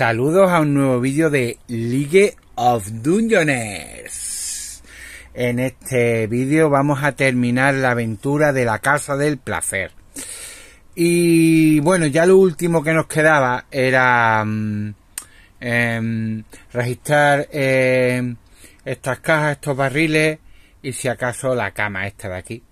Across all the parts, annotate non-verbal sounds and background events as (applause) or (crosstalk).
Saludos a un nuevo vídeo de League of Dungeoners. En este vídeo vamos a terminar la aventura de la Casa del Placer. Y bueno, ya lo último que nos quedaba era mm, em, registrar em, estas cajas, estos barriles y si acaso la cama esta de aquí.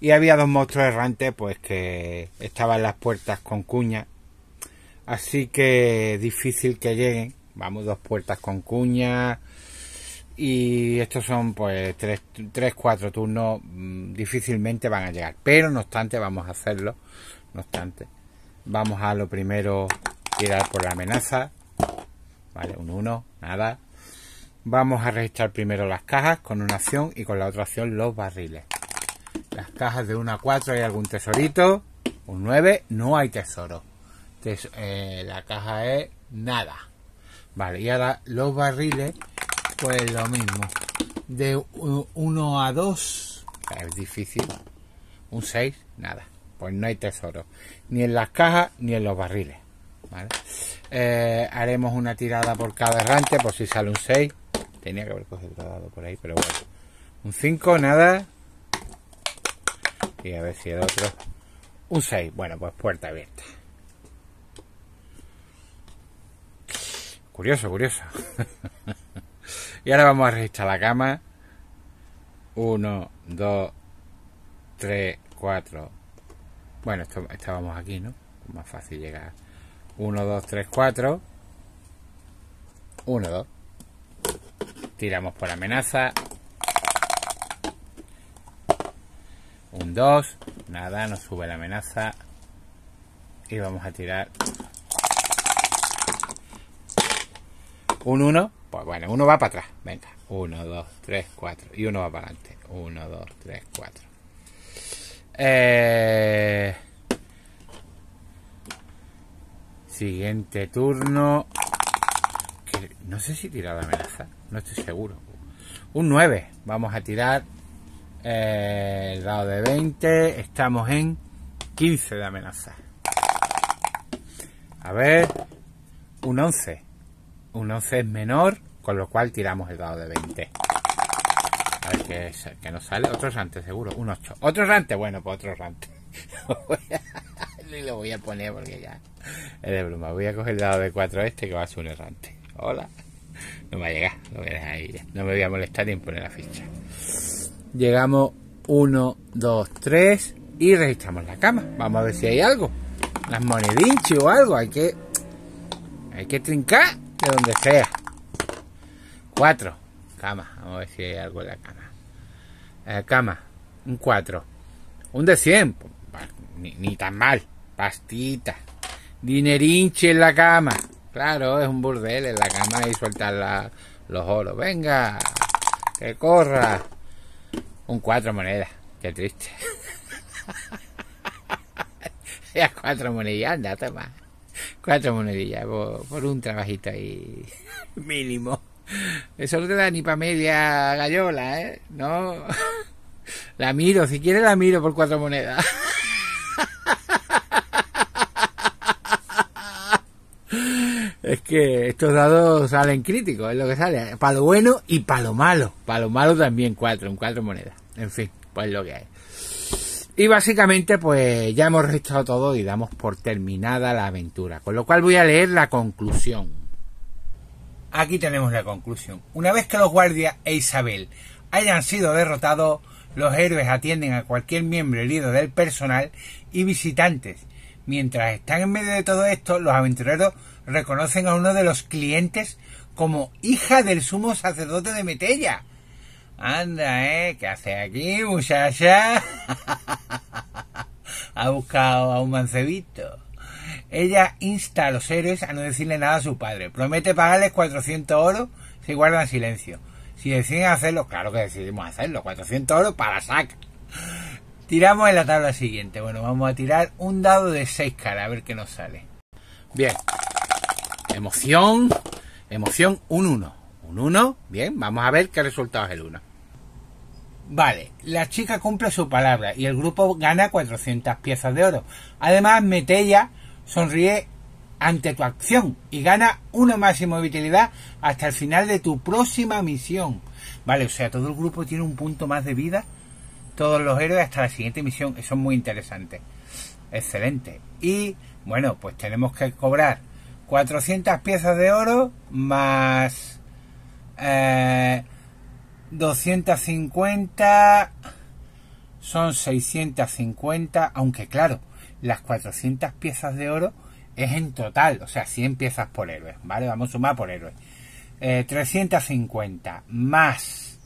Y había dos monstruos errantes pues que estaban en las puertas con cuñas Así que difícil que lleguen. Vamos, dos puertas con cuña. Y estos son pues Tres, cuatro 4 turnos. Mm, difícilmente van a llegar. Pero no obstante, vamos a hacerlo. No obstante. Vamos a lo primero tirar por la amenaza. Vale, un 1, nada. Vamos a registrar primero las cajas con una acción y con la otra acción los barriles. Las cajas de 1 a 4 hay algún tesorito. Un 9, no hay tesoro. Eh, la caja es nada. Vale, y ahora los barriles, pues lo mismo. De 1 a 2, es difícil. Un 6, nada. Pues no hay tesoro. Ni en las cajas, ni en los barriles. Eh, haremos una tirada por cada errante, por si sale un 6. Tenía que haber cogido por ahí, pero bueno. Un 5, nada. Y a ver si hay otro. Un 6. Bueno, pues puerta abierta. Curioso, curioso. (laughs) y ahora vamos a registrar la cama. 1, 2, 3, 4. Bueno, estábamos aquí, ¿no? Más fácil llegar. 1, 2, 3, 4. 1, 2. Tiramos por amenaza. Un 2. Nada, nos sube la amenaza. Y vamos a tirar Un 1, pues bueno, uno va para atrás. Venga, 1, 2, 3, 4. Y uno va para adelante. 1, 2, 3, 4. Siguiente turno. no sé si tirar la amenaza. No estoy seguro. Un 9. Vamos a tirar el eh, dado de 20. Estamos en 15 de amenaza. A ver. Un 11. Un 11 es menor, con lo cual tiramos el dado de 20. A ver qué que nos sale. Otro rante, seguro. Un 8. ¿Otro rante? Bueno, pues otro rante. (laughs) lo voy a poner porque ya. Es de broma. Voy a coger el dado de 4 este que va a ser un errante. Hola. No me va a llegar. Lo voy a ahí No me voy a molestar ni en poner la ficha. Llegamos 1, 2, 3 y registramos la cama. Vamos a ver si hay algo. Las monedinchi o algo. Hay que. Hay que trincar donde sea. Cuatro. Cama. Vamos a ver si hay algo en la cama. Eh, cama. Un cuatro. Un de 100. Ni, tan mal. Pastita. Dinerinche en la cama. Claro, es un burdel en la cama y sueltar los oros. Venga. Que corra. Un cuatro monedas. Qué triste. (laughs) ya cuatro monedas anda, más Cuatro monedillas por, un trabajito ahí (laughs) mínimo. Eso no te da ni para media gallola, ¿eh? No. (laughs) La miro, si quieres la miro por cuatro monedas. (laughs) Es que estos dados salen críticos, es lo que sale. Para lo bueno y para lo malo. Para lo malo también cuatro, en cuatro monedas. En fin, pues lo que hay. Y básicamente pues ya hemos registrado todo y damos por terminada la aventura, con lo cual voy a leer la conclusión. Aquí tenemos la conclusión. Una vez que los guardias e Isabel hayan sido derrotados, los héroes atienden a cualquier miembro herido del personal y visitantes. Mientras están en medio de todo esto, los aventureros reconocen a uno de los clientes como hija del sumo sacerdote de Metella Anda, ¿eh? ¿Qué hace aquí, muchacha? (laughs) ha buscado a un mancebito. Ella insta a los héroes a no decirle nada a su padre. Promete pagarles 400 oros si guardan silencio. Si deciden hacerlo, claro que decidimos hacerlo. 400 oros para saca. Tiramos en la tabla siguiente. Bueno, vamos a tirar un dado de 6 caras a ver qué nos sale. Bien. Emoción. Emoción, un 1. Un 1, bien, vamos a ver qué resultado es el 1. Vale, la chica cumple su palabra y el grupo gana 400 piezas de oro. Además, Metella sonríe ante tu acción y gana uno máximo de vitalidad hasta el final de tu próxima misión. Vale, o sea, todo el grupo tiene un punto más de vida, todos los héroes hasta la siguiente misión. Eso es muy interesante. Excelente. Y bueno, pues tenemos que cobrar 400 piezas de oro más 250 eh, son 650, aunque claro, las 400 piezas de oro es en total, o sea, 100 piezas por héroe, ¿vale? Vamos a sumar por héroe. 350 eh, más,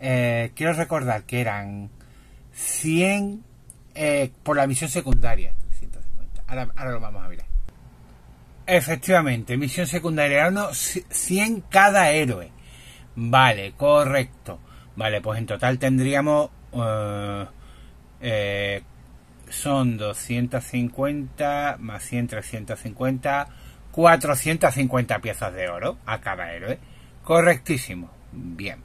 eh, quiero recordar que eran 100 por la misión secundaria. 350. Ahora, lo vamos a mirar. Efectivamente, misión secundaria 100 cada héroe. Vale, correcto. Vale, pues en total tendríamos... Eh, eh, son 250 más 100, 350, 450 piezas de oro a cada héroe. Correctísimo. Bien.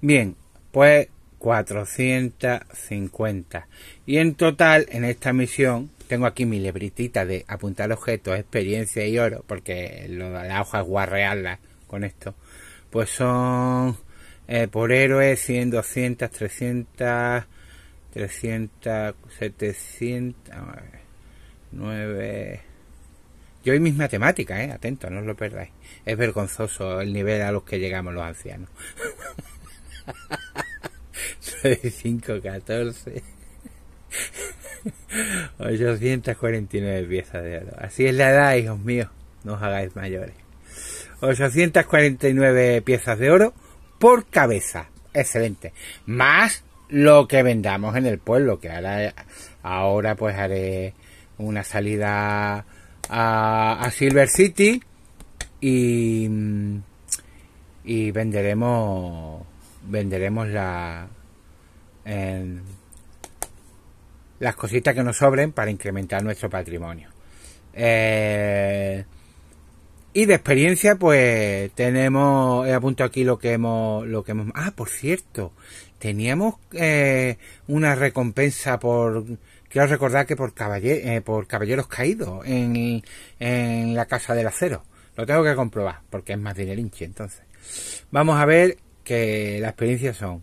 Bien, pues 450. Y en total, en esta misión, tengo aquí mi lebritita de apuntar objetos, experiencia y oro, porque la hoja es guarrearla con esto pues son eh, por héroe 100, 200, 300, 300, 700, 9... Yo y mis matemáticas, ¿eh? Atento, no os lo perdáis. Es vergonzoso el nivel a los que llegamos los ancianos. 5, 14. 849 piezas de oro. Así es la edad, hijos míos. No os hagáis mayores. 849 piezas de oro por cabeza. Excelente. Más lo que vendamos en el pueblo, que ahora, ahora pues haré una salida a, Silver City y, y venderemos venderemos la las cositas que nos sobren para incrementar nuestro patrimonio. Eh, y de experiencia, pues tenemos, he apuntado aquí lo que hemos, lo que hemos. Ah, por cierto, teníamos eh, una recompensa por, quiero recordar que por, eh, por caballeros caídos en, la casa del acero. Lo tengo que comprobar, porque es más dinerinche, entonces. Vamos a ver que la experiencia son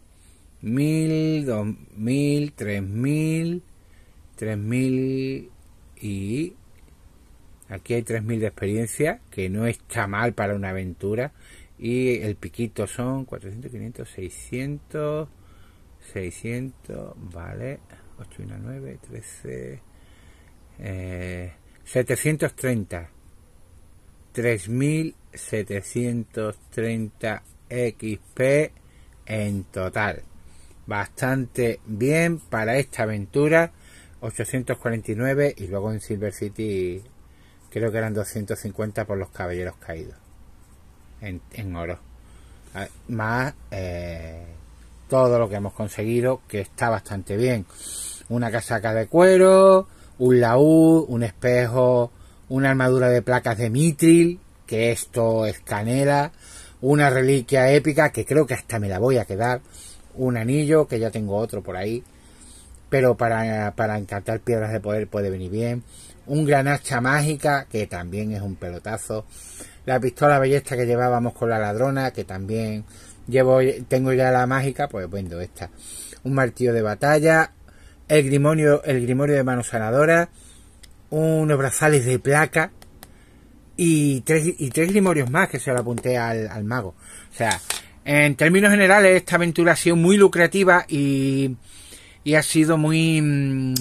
mil, dos mil, tres y Aquí hay 3.000 de experiencia, que no está mal para una aventura. Y el piquito son 400, 500, 600, 600, vale. 8, 9, 13, 730. 3.730 XP en total. Bastante bien para esta aventura. 849 y luego en Silver City creo que eran 250 por los caballeros caídos en, oro ah, más eh, todo lo que hemos conseguido que está bastante bien una casaca de cuero un laúd un espejo una armadura de placas de mitril que esto es canela una reliquia épica que creo que hasta me la voy a quedar un anillo que ya tengo otro por ahí pero para, para encantar piedras de poder puede venir bien. Un gran hacha mágica, que también es un pelotazo. La pistola belleza que llevábamos con la ladrona, que también llevo, tengo ya la mágica, pues vendo esta. Un martillo de batalla, el grimorio, el grimorio de manos sanadora, unos brazales de placa y tres, y tres grimorios más que se lo apunté al, al mago. O sea, en términos generales, esta aventura ha sido muy lucrativa y y ha sido muy mm,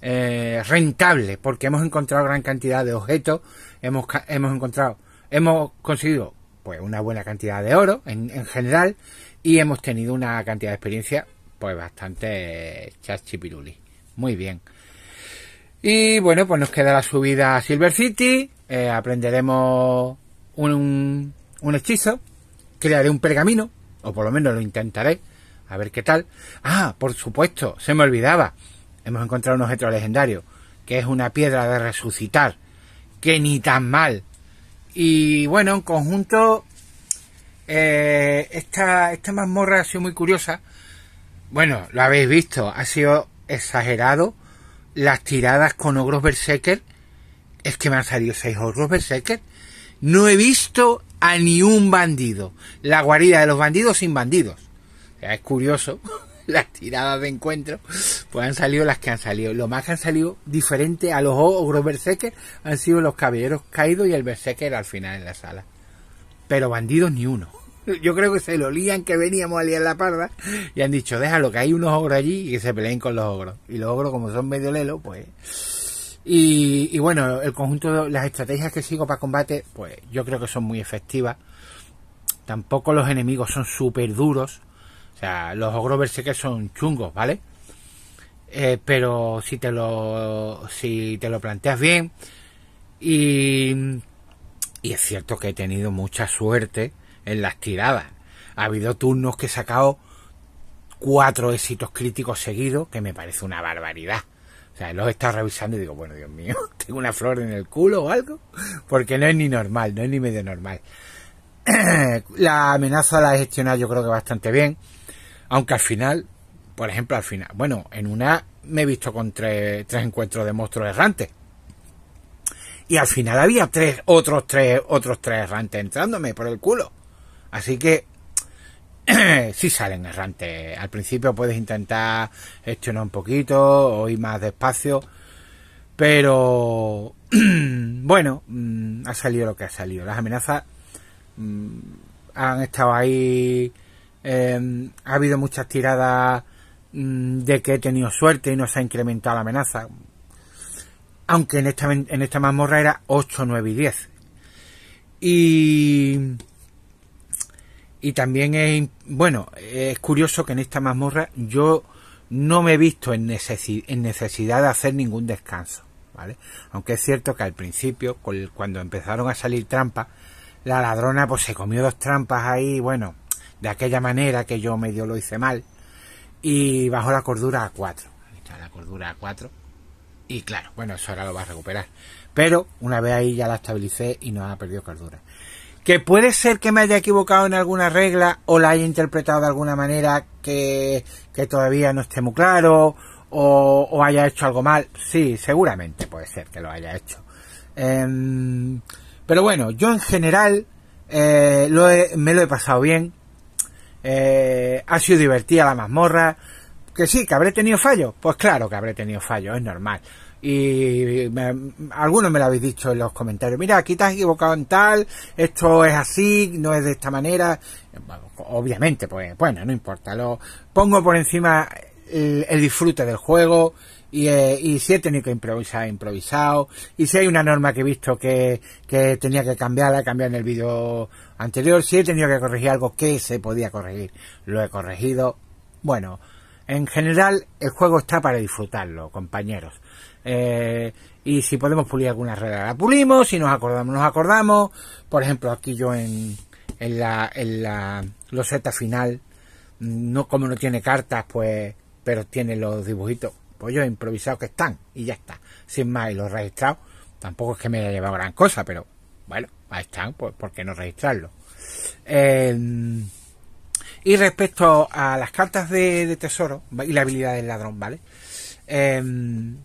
eh, rentable porque hemos encontrado gran cantidad de objetos, hemos, encontrado, hemos conseguido pues una buena cantidad de oro en, general y hemos tenido una cantidad de experiencia pues bastante chachipiruli. Muy bien. Y bueno, pues nos queda la subida a Silver City, eh, aprenderemos un hechizo, crearé un pergamino, o por lo menos lo intentaré, a ver qué tal. Ah, por supuesto, se me olvidaba. Hemos encontrado un objeto legendario, que es una piedra de resucitar, que ni tan mal. Y bueno, en conjunto, eh, esta, esta mazmorra ha sido muy curiosa. Bueno, lo habéis visto, ha sido exagerado. Las tiradas con ogros berserker, es que me han salido seis ogros berserker. No he visto a ni un bandido. La guarida de los bandidos sin bandidos. Es curioso (laughs) las tiradas de encuentro, pues han salido las que han salido. Lo más que han salido diferente a los ogros berserker han sido los caballeros caídos y el berserker al final en la sala. Pero bandidos ni uno. Yo creo que se lo lían que veníamos a en la parda y han dicho, déjalo que hay unos ogros allí y que se peleen con los ogros. Y los ogros como son medio lelo, pues... Y, y bueno, el conjunto de las estrategias que sigo para combate, pues yo creo que son muy efectivas. Tampoco los enemigos son súper duros o sea, los Ogrovers sé que son chungos, ¿vale? Eh, pero si te lo si te lo planteas bien y, y es cierto que he tenido mucha suerte en las tiradas. Ha habido turnos que he sacado cuatro éxitos críticos seguidos, que me parece una barbaridad. O sea, los he estado revisando y digo, bueno, Dios mío, (laughs) tengo una flor en el culo o algo, porque no es ni normal, no es ni medio normal. (clears throat) la amenaza la he gestionado yo creo que bastante bien. Aunque al final, por ejemplo, al final, bueno, en una me he visto con tres, encuentros de monstruos errantes. Y al final había tres, otros tres, otros tres errantes entrándome por el culo. Así que (clears throat) sí salen errantes. Al principio puedes intentar gestionar un poquito o ir más despacio. Pero (clears throat) bueno, mm, ha salido lo que ha salido. Las amenazas mm, han estado ahí Em, ha habido muchas tiradas mm, de que he tenido suerte y no se ha incrementado la amenaza. Aunque en esta, en esta mazmorra era 8, 9 y 10. Y, y también es, bueno, es curioso que en esta mazmorra yo no me he visto en, en necesidad de hacer ningún descanso. ¿Vale? Aunque es cierto que al principio, cuando empezaron a salir trampas, la ladrona pues se comió dos trampas ahí, bueno, de aquella manera que yo medio lo hice mal y bajó la cordura a 4. Está la cordura a 4 y claro, bueno, eso ahora lo va a recuperar. Pero una vez ahí ya la estabilicé y no ha perdido cordura. Que puede ser que me haya equivocado en alguna regla o la haya interpretado de alguna manera que, todavía no esté muy claro o, haya hecho algo mal. Sí, seguramente puede ser que lo haya hecho. Em, pero bueno, yo en general eh, lo me lo he pasado bien. Eh, ha sido divertida la mazmorra, que sí, que habré tenido fallo, pues claro que habré tenido fallo, es normal. Y algunos me lo habéis dicho en los comentarios, mira, aquí te has equivocado en tal, esto es así, no es de esta manera. obviamente, pues bueno, no importa, lo pongo por encima el disfrute del juego y, eh, si he tenido que improvisar, he improvisado. Y si hay una norma que he visto que, que tenía que cambiarla, cambiar en el vídeo anterior. Si he tenido que corregir algo que se podía corregir, lo he corregido. Bueno, en general el juego está para disfrutarlo, compañeros. Eh, y si podemos pulir alguna regla, la pulimos. Si nos acordamos, nos acordamos. Por ejemplo, aquí yo en, en la, en la loseta final, mm, no como no tiene cartas, pues, pero tiene los dibujitos he improvisado que están y ya está. Sin más, y los registrado tampoco es que me haya llevado gran cosa, pero bueno, ahí están, pues por qué no registrarlo? Em, y respecto a las cartas de, tesoro y la habilidad del ladrón, ¿vale? Em,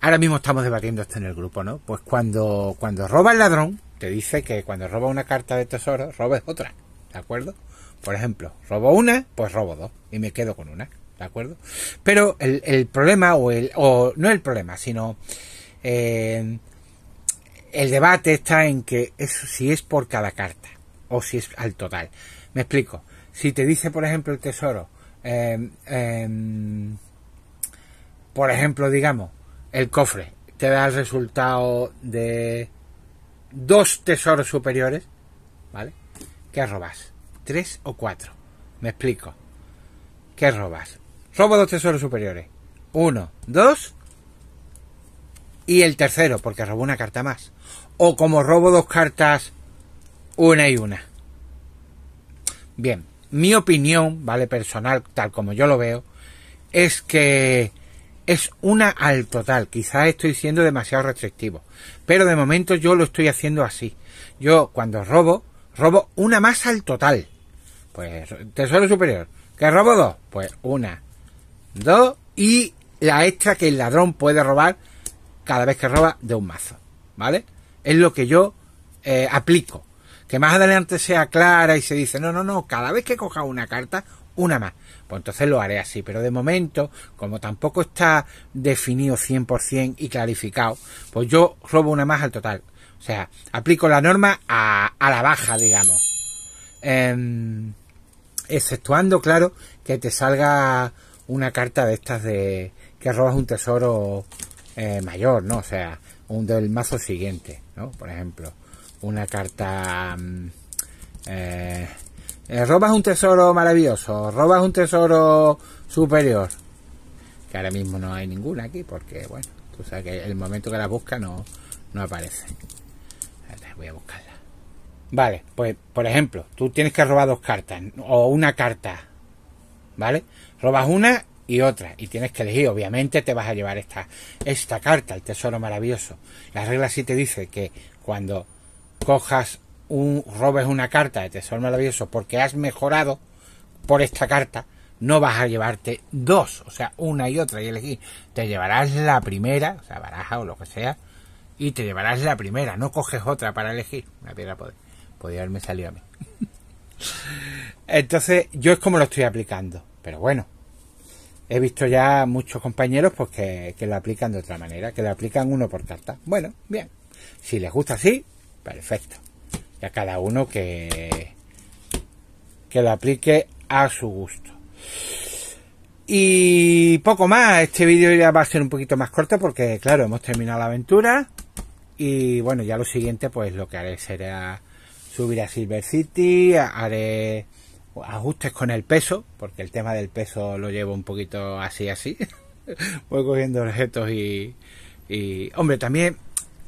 ahora mismo estamos debatiendo esto en el grupo, ¿no? Pues cuando, cuando roba el ladrón, te dice que cuando roba una carta de tesoro, robes otra, ¿de acuerdo? Por ejemplo, robo una, pues robo dos y me quedo con una. ¿de acuerdo? Pero el, problema, o, el, o no el problema, sino eh, el debate está en que si es por cada carta o si es al total. Me explico. Si te dice, por ejemplo, el tesoro, em, em, por ejemplo, digamos, el cofre, te da el resultado de dos tesoros superiores, ¿vale? ¿Qué robas? ¿Tres o cuatro? Me explico. ¿Qué robas? Robo dos tesoros superiores. Uno, dos. Y el tercero, porque robo una carta más. O como robo dos cartas, una y una. Bien, mi opinión, ¿vale? Personal, tal como yo lo veo, es que es una al total. Quizás estoy siendo demasiado restrictivo. Pero de momento yo lo estoy haciendo así. Yo cuando robo, robo una más al total. Pues tesoro superior. ¿Que robo dos? Pues una dos y la extra que el ladrón puede robar cada vez que roba de un mazo. ¿Vale? Es lo que yo eh, aplico. Que más adelante sea clara y se dice, no, no, no, cada vez que coja una carta, una más. Pues entonces lo haré así. Pero de momento, como tampoco está definido 100% y clarificado, pues yo robo una más al total. O sea, aplico la norma a, la baja, digamos. Em, exceptuando, claro, que te salga una carta de estas de que robas un tesoro eh, mayor, ¿no? O sea, un del mazo siguiente, ¿no? Por ejemplo, una carta... Mm, eh, eh, robas un tesoro maravilloso, robas un tesoro superior. Que ahora mismo no hay ninguna aquí porque, bueno, tú sabes que el momento que la busca no, no aparece. Voy a buscarla. Vale, pues por ejemplo, tú tienes que robar dos cartas o una carta, ¿vale? Robas una y otra y tienes que elegir. Obviamente te vas a llevar esta, esta carta, el tesoro maravilloso. La regla sí te dice que cuando cojas un, robes una carta de tesoro maravilloso porque has mejorado por esta carta, no vas a llevarte dos, o sea, una y otra y elegir. Te llevarás la primera, o sea, baraja o lo que sea, y te llevarás la primera, no coges otra para elegir. Una piedra poder. Podría haberme salido a mí. (laughs) Entonces, yo es como lo estoy aplicando. Pero bueno, he visto ya muchos compañeros pues, que, que lo aplican de otra manera, que lo aplican uno por carta. Bueno, bien. Si les gusta así, perfecto. Ya cada uno que, que lo aplique a su gusto. Y poco más, este vídeo ya va a ser un poquito más corto porque, claro, hemos terminado la aventura. Y bueno, ya lo siguiente, pues lo que haré será subir a Silver City, haré ajustes con el peso, porque el tema del peso lo llevo un poquito así, así. (laughs) Voy cogiendo objetos y, y, hombre, también,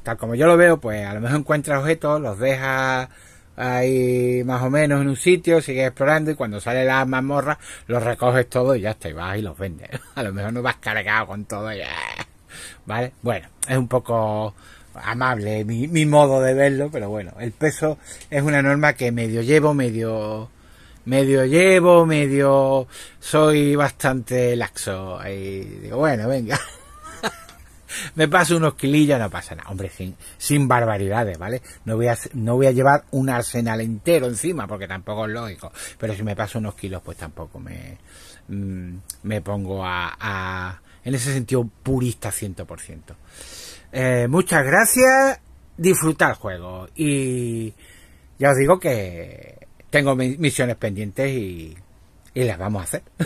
tal como yo lo veo, pues a lo mejor encuentras objetos, los dejas ahí más o menos en un sitio, sigue explorando y cuando sale la mazmorra, los recoges todo y ya está, y vas y los vendes. (laughs) A lo mejor no vas cargado con todo ya. ¿Vale? Bueno, es un poco amable mi, mi modo de verlo, pero bueno, el peso es una norma que medio llevo, medio medio llevo, medio soy bastante laxo. Y digo, bueno, venga. (laughs) Me paso unos kilillos, no pasa nada. Hombre, sin, sin barbaridades, ¿vale? No voy, a, no voy a llevar un arsenal entero encima, porque tampoco es lógico. Pero si me paso unos kilos, pues tampoco me, mm, me pongo a, en ese sentido, purista 100%. Eh, muchas gracias. Disfrutar el juego. Y ya os digo que tengo mis misiones pendientes y, las vamos a hacer. (laughs)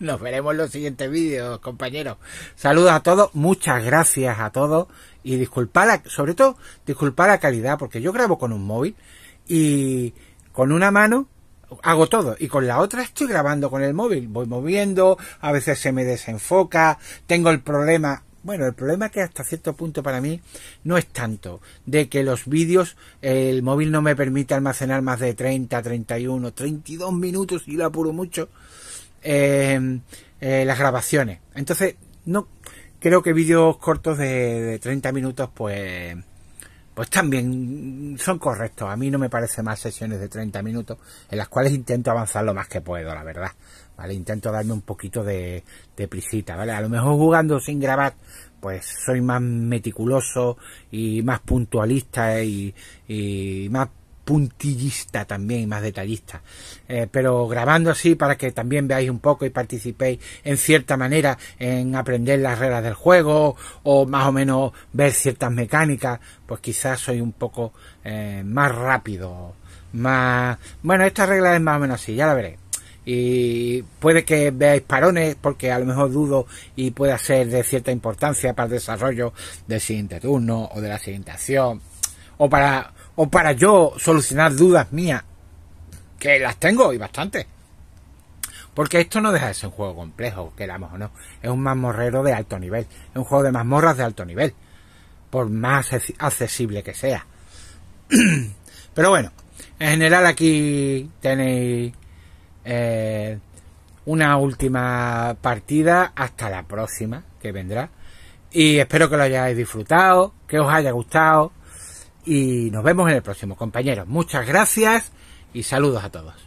Nos veremos en los siguientes vídeos, compañeros. Saludos a todos, muchas gracias a todos y disculpad, sobre todo, disculpad la calidad, porque yo grabo con un móvil y con una mano hago todo y con la otra estoy grabando con el móvil, voy moviendo, a veces se me desenfoca, tengo el problema bueno, el problema es que hasta cierto punto para mí no es tanto de que los vídeos, el móvil no me permite almacenar más de 30, 31, 32 minutos, y lo apuro mucho, eh, eh, las grabaciones. Entonces, no creo que vídeos cortos de, de 30 minutos, pues pues también son correctos. A mí no me parece más sesiones de 30 minutos en las cuales intento avanzar lo más que puedo, la verdad. ¿Vale? Intento darme un poquito de, de ¿vale? A lo mejor jugando sin grabar, pues soy más meticuloso y más puntualista y, y más puntillista también y más detallista. Eh, pero grabando así para que también veáis un poco y participéis en cierta manera en aprender las reglas del juego o más o menos ver ciertas mecánicas, pues quizás soy un poco eh, más rápido. Más... Bueno, esta regla es más o menos así, ya la veréis y puede que veáis parones porque a lo mejor dudo y pueda ser de cierta importancia para el desarrollo del siguiente turno o de la siguiente acción o para o para yo solucionar dudas mías, que las tengo y bastante. Porque esto no deja de ser un juego complejo, queramos o no. Es un mazmorrero de alto nivel. Es un juego de mazmorras de alto nivel. Por más accesible que sea. (clears throat) Pero bueno, en general aquí tenéis eh, una última partida hasta la próxima que vendrá. Y espero que lo hayáis disfrutado, que os haya gustado y nos vemos en el próximo, compañeros. Muchas gracias y saludos a todos.